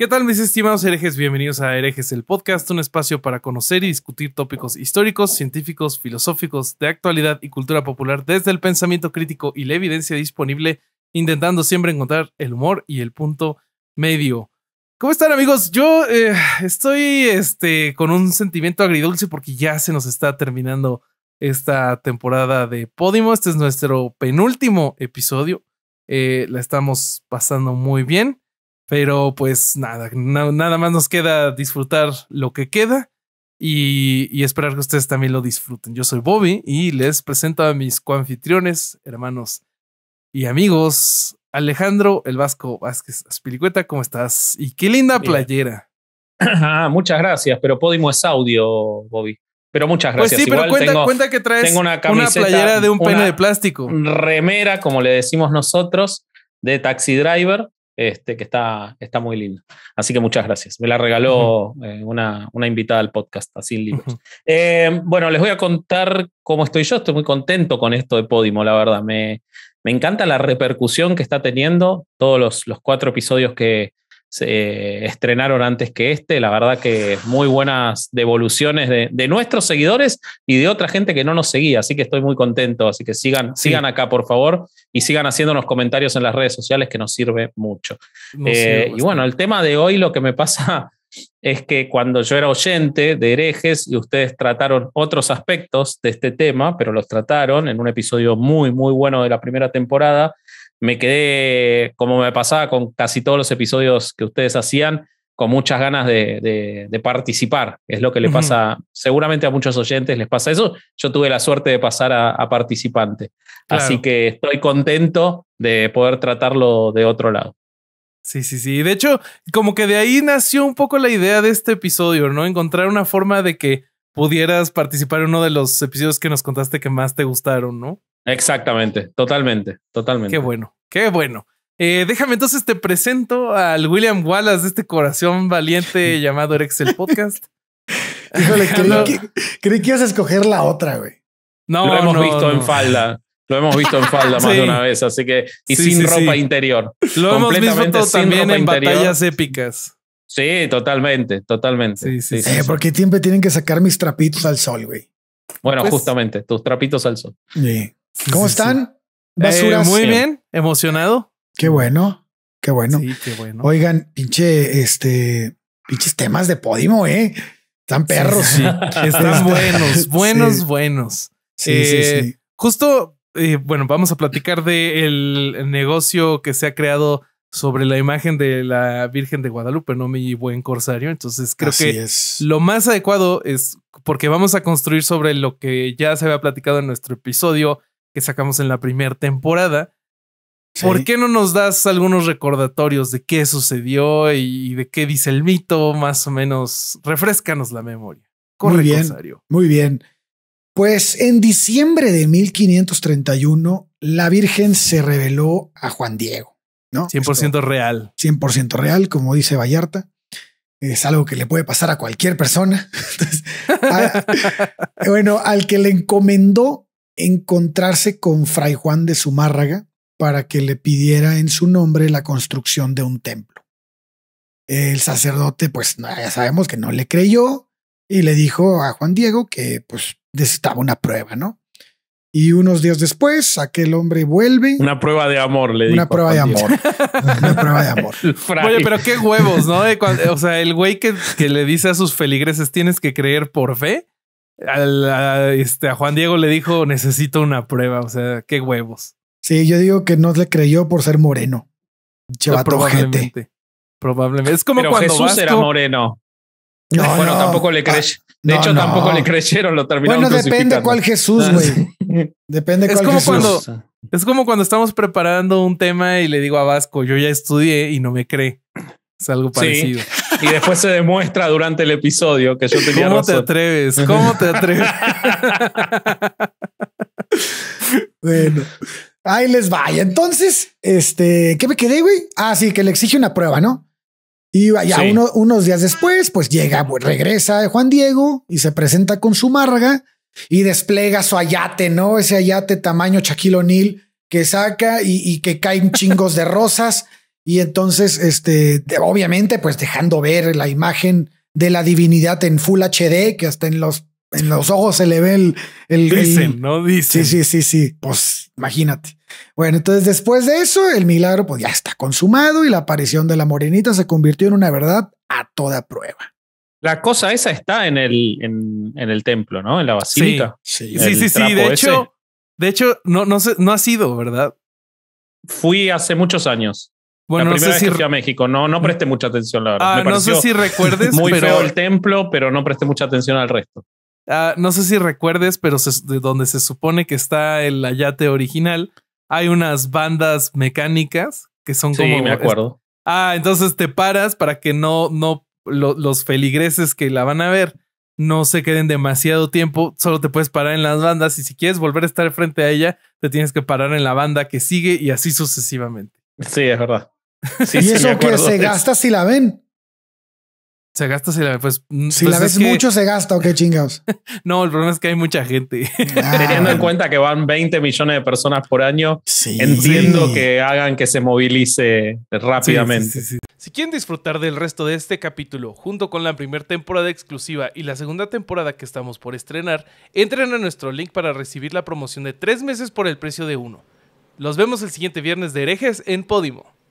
¿Qué tal mis estimados herejes? Bienvenidos a Herejes, el podcast, un espacio para conocer y discutir tópicos históricos, científicos, filosóficos, de actualidad y cultura popular desde el pensamiento crítico y la evidencia disponible, intentando siempre encontrar el humor y el punto medio. ¿Cómo están amigos? Yo eh, estoy este, con un sentimiento agridulce porque ya se nos está terminando esta temporada de Podimo. Este es nuestro penúltimo episodio. Eh, la estamos pasando muy bien. Pero pues nada, nada más nos queda disfrutar lo que queda y, esperar que ustedes también lo disfruten. Yo soy Bobby y les presento a mis coanfitriones, hermanos y amigos. Alejandro El Vasco Vázquez Aspilicueta, ¿cómo estás? Y qué linda playera. Ah, muchas gracias, pero Podimo es audio, Bobby. Pero muchas gracias. Pues sí, pero cuenta, que traes una, playera de un pene de plástico. Remera, como le decimos nosotros, de Taxi Driver este, que está, está muy linda. Así que muchas gracias. Me la regaló eh, una, invitada al podcast, así libros. Eh, bueno, les voy a contar cómo estoy yo. Estoy muy contento con esto de Podimo, la verdad. Me, me encanta la repercusión que está teniendo todos los, los cuatro episodios que, se estrenaron antes que este. La verdad que muy buenas devoluciones de, nuestros seguidores y de otra gente que no nos seguía, así que estoy muy contento. Así que sigan, sigan acá, por favor, y sigan haciéndonos comentarios en las redes sociales que nos sirve mucho. Eh, y bueno, el tema de hoy lo que me pasa es que cuando yo era oyente de herejes y ustedes trataron otros aspectos de este tema, pero los trataron en un episodio muy, muy bueno de la primera temporada, me quedé, como me pasaba con casi todos los episodios que ustedes hacían, con muchas ganas de, de, participar. Es lo que le pasa, seguramente a muchos oyentes les pasa eso. Yo tuve la suerte de pasar a, participante. Así que estoy contento de poder tratarlo de otro lado. Sí, sí, sí. De hecho, como que de ahí nació un poco la idea de este episodio, ¿no? Encontrar una forma de que pudieras participar en uno de los episodios que nos contaste que más te gustaron, ¿no? Exactamente, totalmente, totalmente. Qué bueno, qué bueno. Eh, déjame entonces te presento al William Wallace de este corazón valiente llamado Erexel Podcast. Híjole, que, ibas a escoger la otra, güey. No, lo hemos visto en falda. Lo hemos visto en falda más de una vez, así que y sin ropa interior. Lo hemos visto también en batallas épicas. Sí, totalmente, totalmente. Sí, sí, porque siempre tienen que sacar mis trapitos al sol, güey. Bueno, pues justamente, tus trapitos al sol. ¿Cómo están? Eh, Basura. muy bien, emocionado. Qué bueno, qué bueno. Sí, qué bueno. Oigan, pinche, este, pinches temas de Podimo, eh. Están perros. Están buenos, buenos, buenos. Sí, sí, eh, sí. Justo, eh, bueno, vamos a platicar del el negocio que se ha creado sobre la imagen de la Virgen de Guadalupe, no mi buen corsario. Entonces creo que es. lo más adecuado es porque vamos a construir sobre lo que ya se había platicado en nuestro episodio que sacamos en la primera temporada. ¿Por qué no nos das algunos recordatorios de qué sucedió y de qué dice el mito? Más o menos, refrescanos la memoria. Corre, muy bien, Muy bien. Pues en diciembre de 1531, la Virgen se reveló a Juan Diego ¿no? 100% real. 100% real, como dice Vallarta. Es algo que le puede pasar a cualquier persona. bueno, al que le encomendó encontrarse con Fray Juan de Zumárraga para que le pidiera en su nombre la construcción de un templo. El sacerdote, pues ya sabemos que no le creyó y le dijo a Juan Diego que pues necesitaba una prueba, ¿no? Y unos días después, aquel hombre vuelve. Una prueba de amor, le Una prueba de amor. Una prueba de amor. Oye, pero qué huevos, ¿no? O sea, el güey que, le dice a sus feligreses, tienes que creer por fe. Este, a, Juan Diego le dijo, necesito una prueba. O sea, qué huevos. Sí, yo digo que no le creyó por ser moreno. probablemente. Probablemente. Es como cuando Jesús era moreno. No, bueno, tampoco le ah, crees. de hecho, tampoco le creyeron, lo terminaron. Bueno, depende cuál Jesús, güey. depende es como Cuando, es como cuando estamos preparando un tema y le digo a Vasco, yo ya estudié y no me cree. Es algo parecido. Y después se demuestra durante el episodio que yo tenía ¿Cómo te atreves? ¿Cómo te atreves? bueno. Ahí les vaya. Entonces, este, ¿qué me quedé, güey? Ah, sí, que le exige una prueba, ¿no? Y ya unos días después, pues llega, pues, regresa Juan Diego y se presenta con su marga y despliega su ayate, ¿no? Ese ayate tamaño Shaquille O'Neal que saca y, que caen chingos de rosas. Y entonces, este, obviamente, pues dejando ver la imagen de la divinidad en Full HD, que hasta en los, en los ojos se le ve el... dicen, ¿no? Dicen. Sí, sí, sí, sí. Pues Imagínate. Bueno, entonces después de eso, el milagro pues ya está consumado y la aparición de la morenita se convirtió en una verdad a toda prueba. La cosa esa está en el, en, el templo, ¿no? En la basílica. Sí, sí, sí, De hecho, de hecho no, no, no ha sido, ¿verdad? Fui hace muchos años. Bueno, no sé si a México, no, no presté mucha atención, la verdad. Ah, no sé si recuerdes. Muy feo el templo, pero no presté mucha atención al resto. Ah, no sé si recuerdes, pero donde se supone que está el Ayate original, hay unas bandas mecánicas que son como. Sí, me acuerdo. ah, entonces te paras para que no, no los feligreses que la van a ver no se queden demasiado tiempo. Solo te puedes parar en las bandas y si quieres volver a estar frente a ella, te tienes que parar en la banda que sigue y así sucesivamente. Sí, es verdad. Sí, y eso que se gasta si la ven. Se gasta, se la pues. Mm, si pues la ves mucho, se gasta o qué chingados. no, el problema es que hay mucha gente. Ah. Teniendo en cuenta que van 20 millones de personas por año, entiendo que hagan que se movilice rápidamente. si quieren disfrutar del resto de este capítulo, junto con la primera temporada exclusiva y la segunda temporada que estamos por estrenar, entren a nuestro link para recibir la promoción de tres meses por el precio de uno. Los vemos el siguiente viernes de herejes en Podimo.